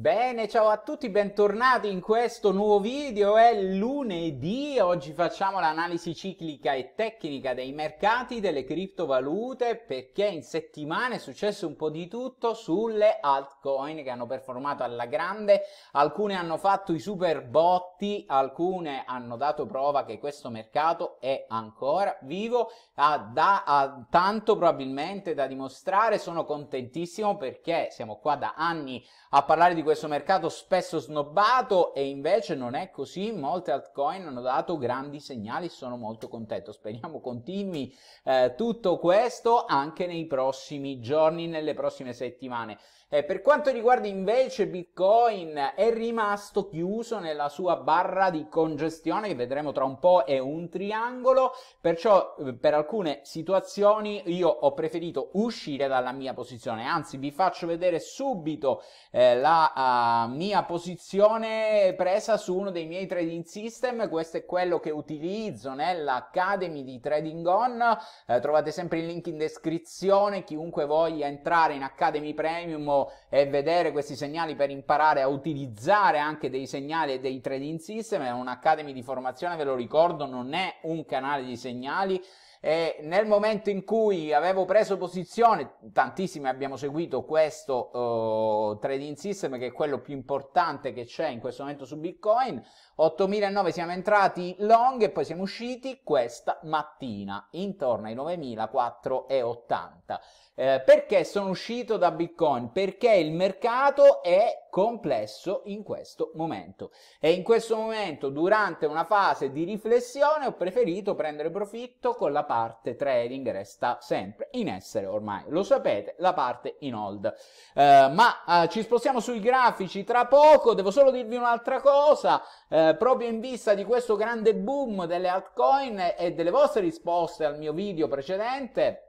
Bene, ciao a tutti, bentornati in questo nuovo video, è lunedì, oggi facciamo l'analisi ciclica e tecnica dei mercati delle criptovalute perché in settimana è successo un po' di tutto sulle altcoin che hanno performato alla grande, alcune hanno fatto i super botti, alcune hanno dato prova che questo mercato è ancora vivo, ha, ah, da, ha ah, tanto probabilmente da dimostrare, sono contentissimo perché siamo qua da anni a parlare di questo questo mercato spesso snobbato e invece non è così, molte altcoin hanno dato grandi segnali, sono molto contento, speriamo continui eh, tutto questo anche nei prossimi giorni, nelle prossime settimane. Eh, per quanto riguarda invece Bitcoin, è rimasto chiuso nella sua barra di congestione che vedremo tra un po' è un triangolo, perciò eh, per alcune situazioni io ho preferito uscire dalla mia posizione, anzi vi faccio vedere subito eh, la uh, mia posizione presa su uno dei miei trading system, questo è quello che utilizzo nell'Academy di Trading On, eh, trovate sempre il link in descrizione, chiunque voglia entrare in Academy Premium e vedere questi segnali per imparare a utilizzare anche dei segnali e dei trading system. È un'academy di formazione, ve lo ricordo, non è un canale di segnali e nel momento in cui avevo preso posizione, tantissimi abbiamo seguito questo uh, trading system che è quello più importante che c'è in questo momento su Bitcoin, 8.009 siamo entrati long e poi siamo usciti questa mattina intorno ai 9.480. Eh, perché sono uscito da Bitcoin? Perché il mercato è complesso in questo momento. E in questo momento, durante una fase di riflessione, ho preferito prendere profitto con la parte trading, resta sempre in essere ormai, lo sapete, la parte in hold. Eh, ma eh, ci spostiamo sui grafici tra poco, devo solo dirvi un'altra cosa, eh, proprio in vista di questo grande boom delle altcoin e delle vostre risposte al mio video precedente,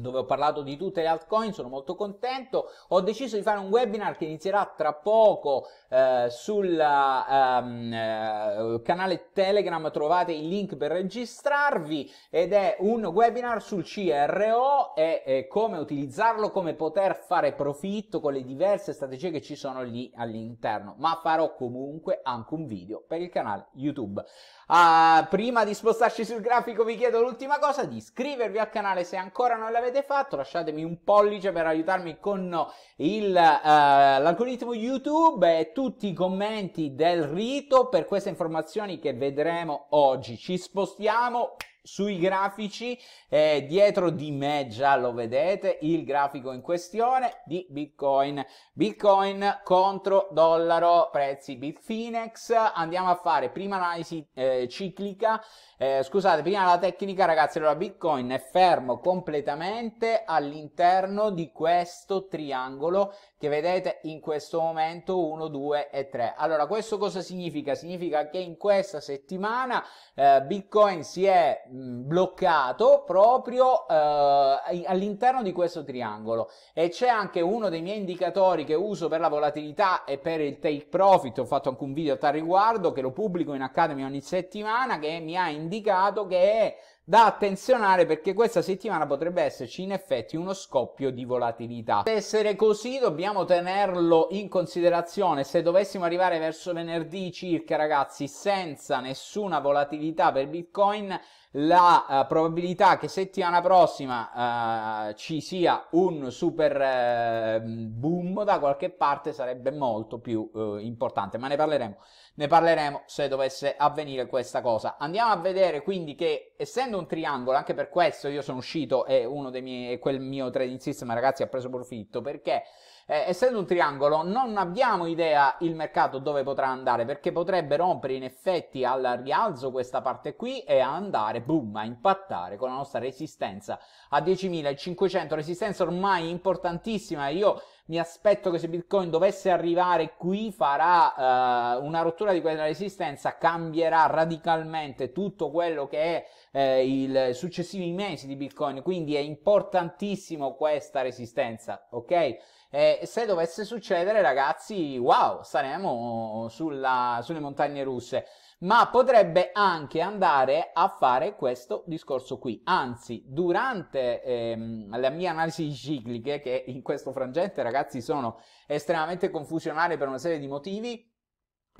dove ho parlato di tutte le altcoin, sono molto contento. Ho deciso di fare un webinar che inizierà tra poco eh, sul ehm, eh, canale Telegram, trovate il link per registrarvi ed è un webinar sul CRO e, e come utilizzarlo, come poter fare profitto con le diverse strategie che ci sono lì all'interno, ma farò comunque anche un video per il canale YouTube. Ah, prima di spostarci sul grafico vi chiedo l'ultima cosa di iscrivervi al canale se ancora non l'avete l'avete fatto, lasciatemi un pollice per aiutarmi con eh, il, uh, l'algoritmo YouTube e tutti i commenti del rito per queste informazioni che vedremo oggi. Ci spostiamo sui grafici, eh, dietro di me già lo vedete, il grafico in questione di Bitcoin. Bitcoin contro dollaro, prezzi Bitfinex. Andiamo a fare prima l'analisi eh, ciclica. Eh, scusate, prima la tecnica, ragazzi. Allora, Bitcoin è fermo completamente all'interno di questo triangolo che vedete in questo momento 1, 2 e 3. Allora, questo cosa significa? Significa che in questa settimana eh, Bitcoin si è Mm, bloccato proprio eh, all'interno di questo triangolo e c'è anche uno dei miei indicatori che uso per la volatilità e per il take profit ho fatto anche un video a tal riguardo che lo pubblico in Academy ogni settimana che mi ha indicato che è da attenzionare perché questa settimana potrebbe esserci in effetti uno scoppio di volatilità. Per essere così dobbiamo tenerlo in considerazione. Se dovessimo arrivare verso venerdì circa, ragazzi, senza nessuna volatilità per Bitcoin, la uh, probabilità che settimana prossima uh, ci sia un super uh, boom da qualche parte sarebbe molto più uh, importante, ma ne parleremo. Ne parleremo se dovesse avvenire questa cosa. Andiamo a vedere quindi che essendo un triangolo, anche per questo io sono uscito e uno dei miei quel mio trading system ragazzi ha preso profitto perché eh, essendo un triangolo non abbiamo idea il mercato dove potrà andare perché potrebbe rompere in effetti al rialzo questa parte qui e andare boom a impattare con la nostra resistenza a 10.500 resistenza ormai importantissima io mi aspetto che se Bitcoin dovesse arrivare qui farà eh, una rottura di quella resistenza, cambierà radicalmente tutto quello che è eh, i successivi mesi di Bitcoin, quindi è importantissimo questa resistenza, ok? E se dovesse succedere, ragazzi, wow, saremo sulla, sulle montagne russe. Ma potrebbe anche andare a fare questo discorso qui. Anzi, durante ehm, la mia analisi cicliche, che in questo frangente, ragazzi, sono estremamente confusionarie per una serie di motivi,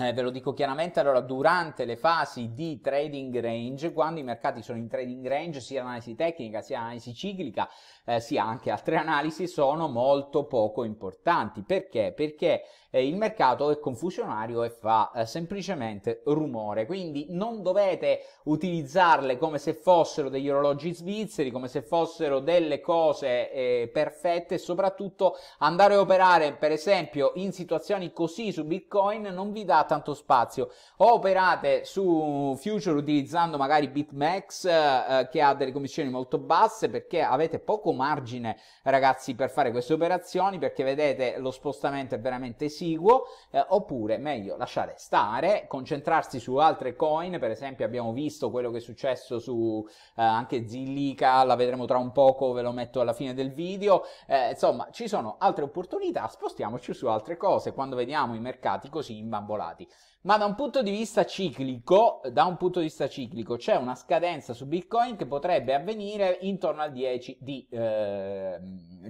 eh, ve lo dico chiaramente, allora durante le fasi di trading range, quando i mercati sono in trading range, sia l'analisi tecnica, sia l'analisi ciclica, eh, sia anche altre analisi, sono molto poco importanti. Perché? Perché eh, il mercato è confusionario e fa eh, semplicemente rumore, quindi non dovete utilizzarle come se fossero degli orologi svizzeri, come se fossero delle cose eh, perfette, e soprattutto andare a operare per esempio in situazioni così su Bitcoin non vi dà tanto spazio. O operate su Future utilizzando magari BitMEX eh, eh, che ha delle commissioni molto basse perché avete poco margine ragazzi per fare queste operazioni perché vedete lo spostamento è veramente esiguo eh, oppure meglio lasciare stare, concentrarsi su altre coin, per esempio abbiamo visto quello che è successo su eh, anche Zillica, la vedremo tra un poco, ve lo metto alla fine del video, eh, insomma ci sono altre opportunità, spostiamoci su altre cose quando vediamo i mercati così imbambolati mercati. Ma da un punto di vista ciclico, punto di vista ciclico c'è una scadenza su Bitcoin che potrebbe avvenire intorno al 10 di eh,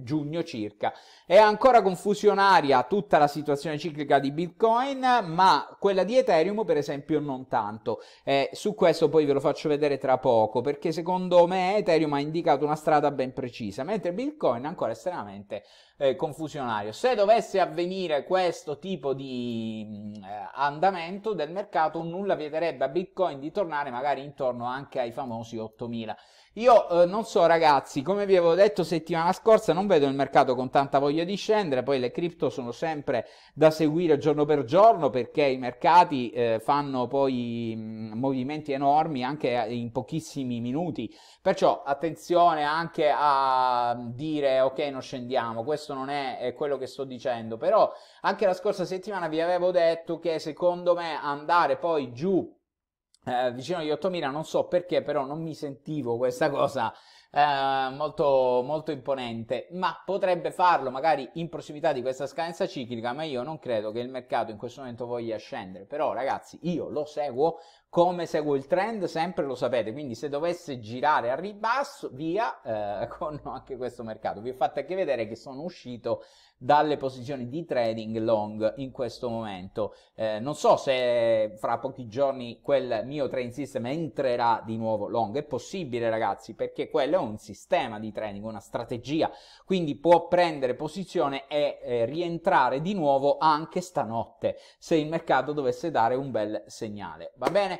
giugno circa. È ancora confusionaria tutta la situazione ciclica di Bitcoin, ma quella di Ethereum per esempio non tanto. Eh, su questo poi ve lo faccio vedere tra poco, perché secondo me Ethereum ha indicato una strada ben precisa, mentre Bitcoin è ancora estremamente eh, confusionario. Se dovesse avvenire questo tipo di mm, eh, andamento del mercato, nulla vieterebbe a Bitcoin di tornare magari intorno anche ai famosi 8000. Io eh, non so ragazzi, come vi avevo detto settimana scorsa, non vedo il mercato con tanta voglia di scendere, poi le cripto sono sempre da seguire giorno per giorno perché i mercati eh, fanno poi mh, movimenti enormi anche in pochissimi minuti, perciò attenzione anche a dire ok non scendiamo, questo non è, è quello che sto dicendo, però anche la scorsa settimana vi avevo detto che secondo me andare poi giù eh, vicino agli 8000, non so perché, però non mi sentivo questa cosa eh, molto, molto imponente, ma potrebbe farlo magari in prossimità di questa scadenza ciclica, ma io non credo che il mercato in questo momento voglia scendere, però ragazzi io lo seguo come seguo il trend sempre lo sapete, quindi se dovesse girare a ribasso, via eh, con anche questo mercato. Vi ho fatto anche vedere che sono uscito dalle posizioni di trading long in questo momento. Eh, non so se fra pochi giorni quel mio trading system entrerà di nuovo long, è possibile ragazzi, perché quello è un sistema di trading, una strategia, quindi può prendere posizione e eh, rientrare di nuovo anche stanotte se il mercato dovesse dare un bel segnale. Va bene?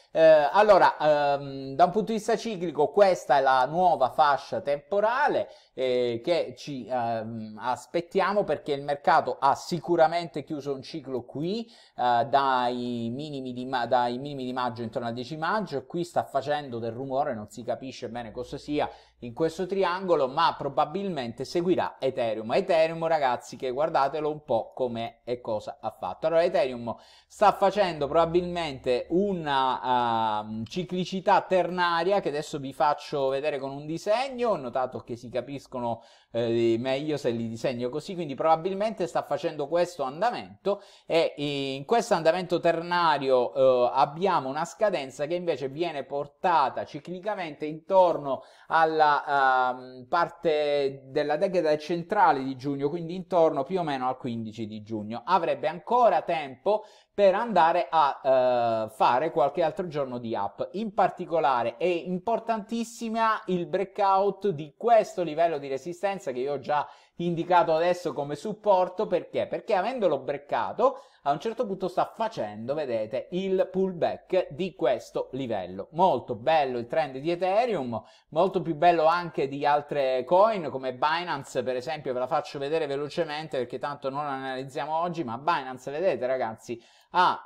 Eh, allora, ehm, da un punto di vista ciclico, questa è la nuova fascia temporale eh, che ci ehm, aspettiamo perché il mercato ha sicuramente chiuso un ciclo qui eh, dai, minimi di, dai, minimi di maggio intorno al 10 maggio. Qui sta facendo del rumore, non si capisce bene cosa sia in questo triangolo, ma probabilmente seguirà Ethereum. Ethereum, ragazzi, che guardatelo un po' come e cosa ha fatto. Allora, Ethereum sta facendo probabilmente una. Uh, Mm, ciclicità ternaria che adesso vi faccio vedere con un disegno, ho notato che si capiscono eh, meglio se li disegno così, quindi probabilmente sta facendo questo andamento e eh, in questo andamento ternario eh, abbiamo una scadenza che invece viene portata ciclicamente intorno alla eh, parte della decada centrale di giugno, quindi intorno più o meno al 15 di giugno. Avrebbe ancora tempo per andare a eh, fare qualche altro giorno di app. In particolare è importantissima il breakout di questo livello di resistenza che io ho già indicato adesso come supporto perché? Perché avendolo breccato a un certo punto sta facendo, vedete, il pullback di questo livello. Molto bello il trend di Ethereum, molto più bello anche di altre coin come Binance, per esempio, ve la faccio vedere velocemente perché tanto non la analizziamo oggi, ma Binance, vedete ragazzi, ha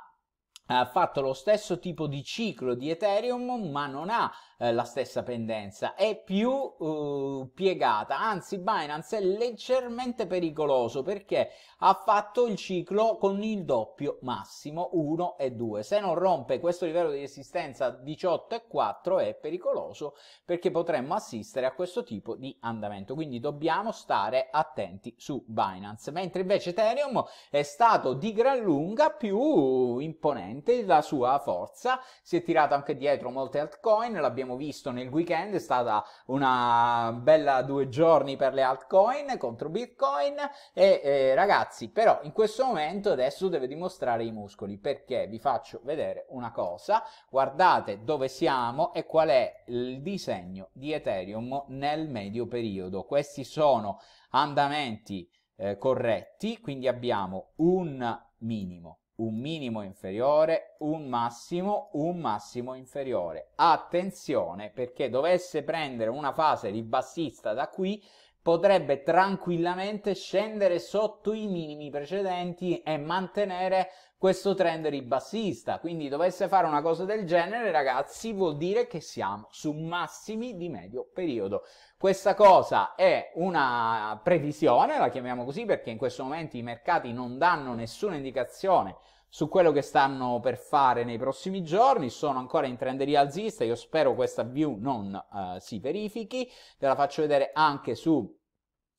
ha fatto lo stesso tipo di ciclo di Ethereum, ma non ha eh, la stessa pendenza, è più uh, piegata, anzi Binance è leggermente pericoloso perché ha fatto il ciclo con il doppio massimo 1 e 2, se non rompe questo livello di resistenza 18 e 4 è pericoloso perché potremmo assistere a questo tipo di andamento, quindi dobbiamo stare attenti su Binance, mentre invece Ethereum è stato di gran lunga più imponente la sua forza, si è tirato anche dietro molte altcoin, l'abbiamo abbiamo visto nel weekend è stata una bella due giorni per le altcoin contro Bitcoin e eh, ragazzi però in questo momento adesso deve dimostrare i muscoli perché vi faccio vedere una cosa, guardate dove siamo e qual è il disegno di Ethereum nel medio periodo. Questi sono andamenti eh, corretti, quindi abbiamo un minimo un minimo inferiore, un massimo, un massimo inferiore. Attenzione perché dovesse prendere una fase ribassista da qui, potrebbe tranquillamente scendere sotto i minimi precedenti e mantenere questo trend ribassista. Quindi dovesse fare una cosa del genere, ragazzi, vuol dire che siamo su massimi di medio periodo. Questa cosa è una previsione, la chiamiamo così perché in questo momento i mercati non danno nessuna indicazione su quello che stanno per fare nei prossimi giorni, sono ancora in trend rialzista, io spero questa view non eh, si verifichi, ve la faccio vedere anche su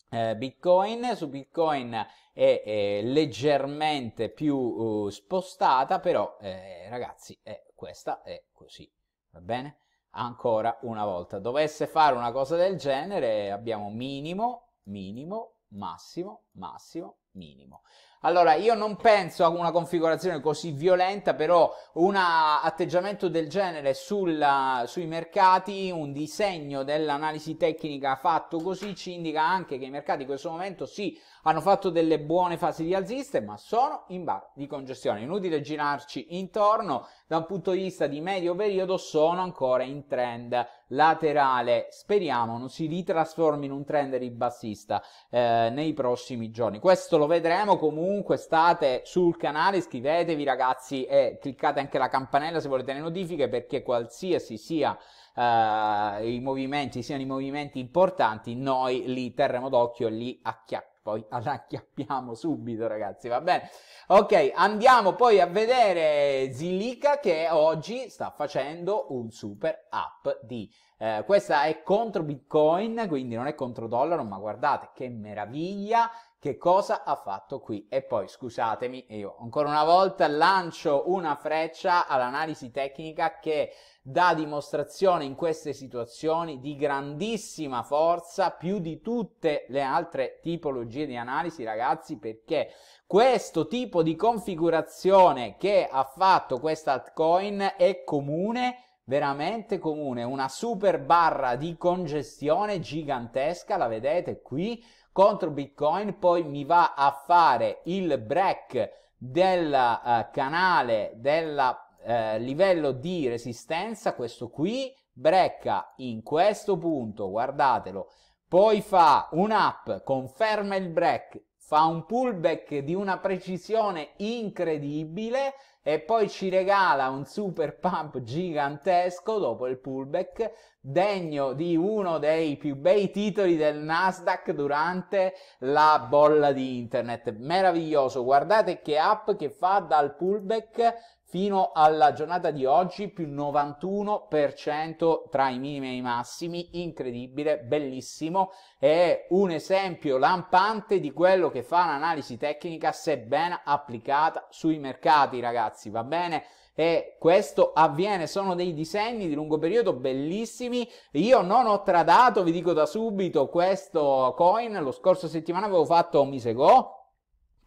eh, Bitcoin, su Bitcoin è, è leggermente più uh, spostata, però eh, ragazzi, eh, questa è così, va bene? Ancora una volta, dovesse fare una cosa del genere, abbiamo minimo, minimo, massimo, massimo, minimo. Allora, io non penso a una configurazione così violenta, però un atteggiamento del genere sulla, sui mercati, un disegno dell'analisi tecnica fatto così ci indica anche che i mercati in questo momento sì, hanno fatto delle buone fasi di alziste, ma sono in bar di congestione. Inutile girarci intorno, da un punto di vista di medio periodo sono ancora in trend laterale. Speriamo non si ritrasformi in un trend ribassista eh, nei prossimi giorni. Questo lo vedremo comunque. State sul canale, iscrivetevi ragazzi e cliccate anche la campanella se volete le notifiche perché qualsiasi sia eh, i movimenti, siano i movimenti importanti, noi li terremo d'occhio e li acchiappiamo poi chiappiamo subito ragazzi, va bene? Ok, andiamo poi a vedere Zilica che oggi sta facendo un super up di... Eh, questa è contro Bitcoin, quindi non è contro dollaro, ma guardate che meraviglia, che cosa ha fatto qui. E poi scusatemi, io ancora una volta lancio una freccia all'analisi tecnica che dà dimostrazione in queste situazioni di grandissima forza più di tutte le altre tipologie di analisi ragazzi perché questo tipo di configurazione che ha fatto questa altcoin è comune veramente comune una super barra di congestione gigantesca la vedete qui contro bitcoin poi mi va a fare il break del uh, canale della eh, livello di resistenza, questo qui, brecca in questo punto, guardatelo, poi fa un up, conferma il break, fa un pullback di una precisione incredibile e poi ci regala un super pump gigantesco dopo il pullback, degno di uno dei più bei titoli del Nasdaq durante la bolla di internet. Meraviglioso, guardate che up che fa dal pullback fino alla giornata di oggi più 91% tra i minimi e i massimi, incredibile, bellissimo, è un esempio lampante di quello che fa l'analisi tecnica se ben applicata sui mercati ragazzi, va bene? e questo avviene, sono dei disegni di lungo periodo bellissimi, io non ho tradato, vi dico da subito, questo coin, lo scorso settimana avevo fatto Misego,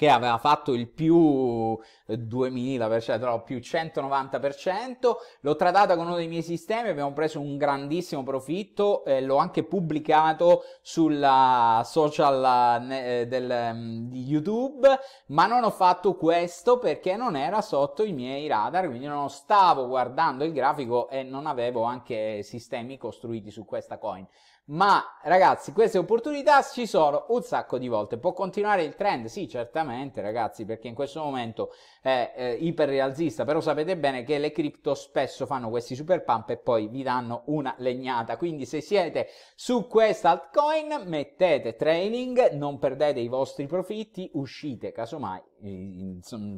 che aveva fatto il più 2000%, eh, no, più 190%, l'ho tradata con uno dei miei sistemi, abbiamo preso un grandissimo profitto, eh, l'ho anche pubblicato sulla social eh, eh del, mm, di YouTube, ma non ho fatto questo perché non era sotto i miei radar, quindi non stavo guardando il grafico e non avevo anche sistemi costruiti su questa coin ma ragazzi queste opportunità ci sono un sacco di volte può continuare il trend sì certamente ragazzi perché in questo momento è eh, iperrealzista però sapete bene che le cripto spesso fanno questi super pump e poi vi danno una legnata quindi se siete su questa altcoin mettete training non perdete i vostri profitti uscite casomai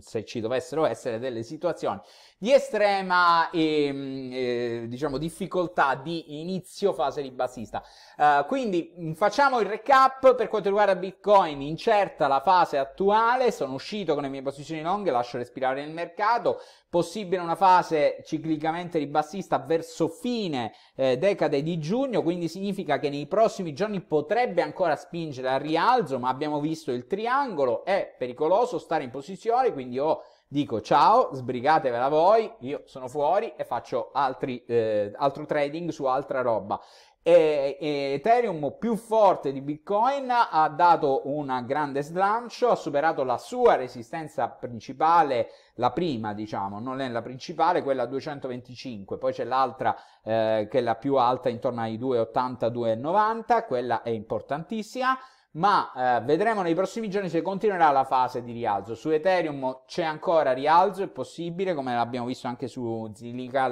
se ci dovessero essere delle situazioni di estrema eh, eh, diciamo difficoltà di inizio fase di bassista Uh, quindi mm, facciamo il recap per quanto riguarda Bitcoin, incerta la fase attuale, sono uscito con le mie posizioni long, lascio respirare il mercato, possibile una fase ciclicamente ribassista verso fine eh, decade di giugno, quindi significa che nei prossimi giorni potrebbe ancora spingere al rialzo, ma abbiamo visto il triangolo, è pericoloso stare in posizione, quindi ho dico ciao, sbrigatevela voi, io sono fuori e faccio altri, eh, altro trading su altra roba e, Ethereum più forte di Bitcoin ha dato un grande slancio, ha superato la sua resistenza principale, la prima diciamo, non è la principale, quella 225, poi c'è l'altra eh, che è la più alta intorno ai 280-290, quella è importantissima ma eh, vedremo nei prossimi giorni se continuerà la fase di rialzo. Su Ethereum c'è ancora rialzo, è possibile, come l'abbiamo visto anche su Zilica,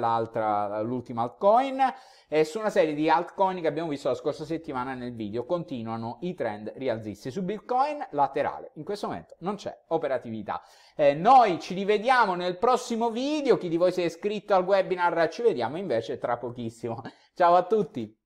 l'ultima altcoin, e su una serie di altcoin che abbiamo visto la scorsa settimana nel video continuano i trend rialzisti. Su Bitcoin laterale, in questo momento non c'è operatività. Eh, noi ci rivediamo nel prossimo video, chi di voi si è iscritto al webinar ci vediamo invece tra pochissimo. Ciao a tutti!